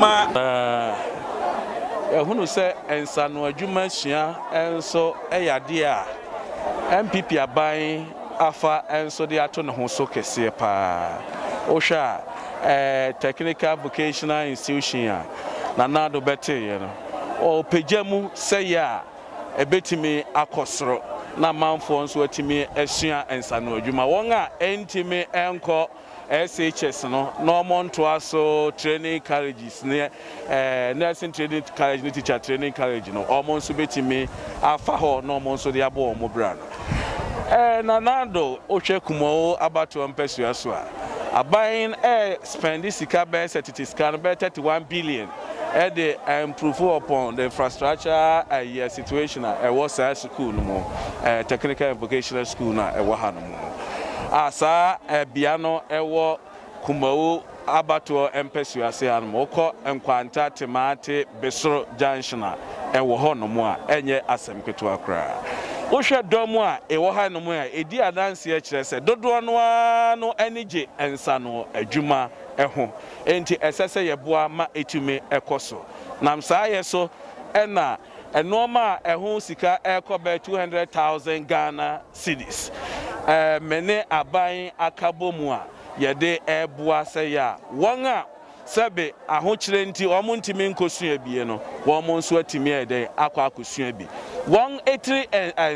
ma ɛhunu sɛ nsano adwuma sua nso yɛ a npp aban afa nso de ato ne ho so kɛseɛ paa wohwɛ a technical vocational institution a nanado bɛteeɛ no ɔpagya mu sɛyɛ ya ɛbɛtumi akɔ soro na amanfoɔ nso atumi asua nsano adwuma wɔn a ɛntumi nkɔ shs no na ɔmo ntoa so training colleges ne ɛɛ eh, nursing training college ne teacher training college no ɔmo nso betumi afa hɔ na ɔmo nso de abɔ ɔmo bra no ɛɛ eh, nanado ohwɛ kumawo abatoɔ mpɛsua so a aban ɛɛ eh, spɛndi sika bɛyɛ sɛ tete sika no bɛyɛ thirty one billion. ɛde eh, eh, improve upon the infrastructure ɛyɛ eh, situation a ɛwɔ saa school no mu ɛɛ technical vocational school no ah, a ɛwɔ ha no mu a saa ɛbea no ɛwɔ kumawo abatoɔ ase ha no mu wɔkɔ nkwanta temaate besoro junction a ɛwɔ hɔ no mu a ɛnyɛ asɛm ketewa koraa wohwɛ dɔm a ɛwɔ ha no mu a ɛdi adanseɛ kyerɛ sɛ dodoɔ no ara no ani gye nsa no adwuma ɛho nti ɛsɛ sɛ yɛboa ma ɛtumi ɛkɔ so nam saa yɛ so ɛna nneɛma a ɛho sika ɛrekɔ bɛyɛ two hundred thousand ghana cedis ɛɛ mene aban akabɔ mu a yɛde ɛreboa sɛ yɛ a wɔn a sɛbe ahokyerɛ nti wɔn ntumi nkɔsua bie no wɔn nso atumi ɛdɛn akɔ akɔsua bi wɔn etiri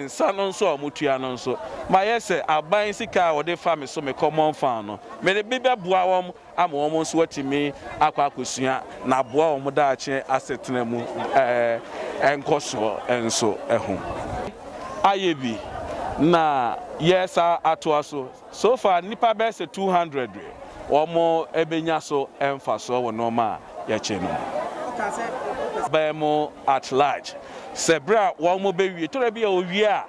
nsa no nso a wɔtua no nso ma yɛ sɛ aban sika a wɔde fa mi so mi kɔmɔn fan no mene bi bɛboa wɔn ama wɔn nso atumi akɔ akɔsua na aboa wɔn daakye asetena mu ɛɛ nkɔsoɔ nso ɛho ayɛ bi na yɛ saa atoa so so far nipa bɛyɛ sɛ two hundred. ebe nya so mfasoɔ wọ nneɛma a yɛkyɛ no bɛn mu at large sɛ berɛ a wɔn bɛwie tɔrɔ bi a wɔwie a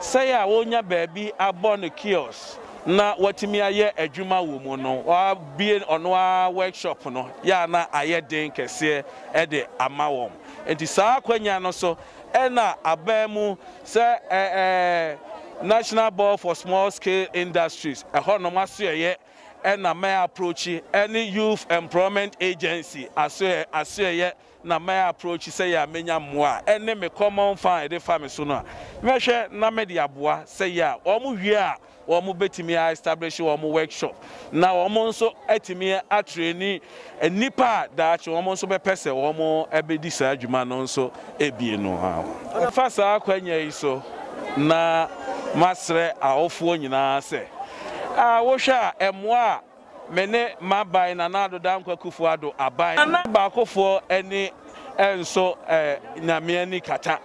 sɛyɛ a wɔnya baabi abɔ ne kiosk na wɔtumi ayɛ adwuma wɔ mu no wabie ɔno ara workshop no yɛa na ayɛ den kɛseɛ e de ama wɔn nti saa akwanya no so ɛna e aban mu sɛ ɛɛ eh, eh, national board for small scale industries ɛhɔ e nom aso yɛ ɛna mɛ approach any youth employment agency asoɛ asoɛyɛ na mɛ approachi sɛ yɛ amenya mmoa ɛne me common fund ɛde fa me so no a mɛhwɛ na mɛ de aboa sɛ yɛ a wɔn wie a wɔn bɛtumi a establish wɔn workshop na wɔn nso ɛtumi atreni eh, nipa a daakye wɔn nso bɛpɛ sɛ wɔn ɛbɛdi saa adwuma no nso ebie no ha. fa saa akwanya yi so na masrɛ awofoɔ nyinaa sɛ. a wohwɛ a ɛmmoa a me ne m'aban na n'adoda nkwakufoɔ ado aban na baakofoɔ ani nso nyame ani kata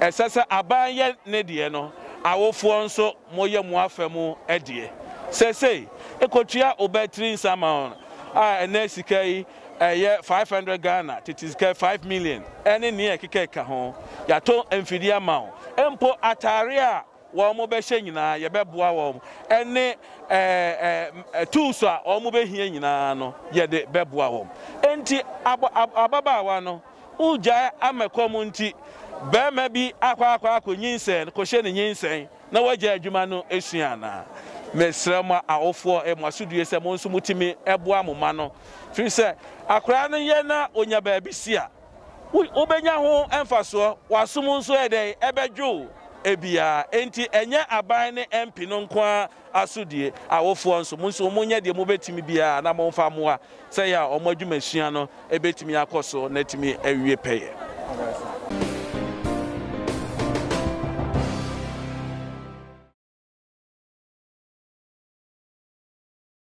ɛsɛ sɛ aban yɛ ne deɛ no awofoɔ nso moyɛ mu afa mu deɛ sɛsei ɛkɔtua obɛtiri nsama a ɛnɛ sika yi ɛyɛ 500 ghana tete sika 5 million ɛne nea ɛkeka ka ho yɛato mfidie ama wo mpo atare a wɔn mo bɛhyɛ nyinaa yɛbɛboa wɔn ɛne ɛɛ ɛɛ tools a wɔn bɛhia nyinaa no yɛde bɛboa wɔn nti abo ababaawa no ugya amɛkɔ mu nti bɛrima bi akɔ akɔ akɔ nyinsɛn kɔhyɛ ne nyinsɛn na wɔgya adwuma no esua na. mesrɛ mo awofoɔ ɛmo asodue sɛ mo nso motumi ɛboa mo ma no firi sɛ akwaraa no yɛ na onya baabi si a wobɛnya ho mfasoɔ wasom nso yɛ dɛn ɛbɛdwo ebia enti enye aban ne mp no nko a asodie awofoɔ nso mo nso mo nyɛ deɛ mo betumi bia na mo nfa mo a sɛ yɛ a wɔn adwumasua no ebetumi akɔ so na etumi awie pɛyɛ.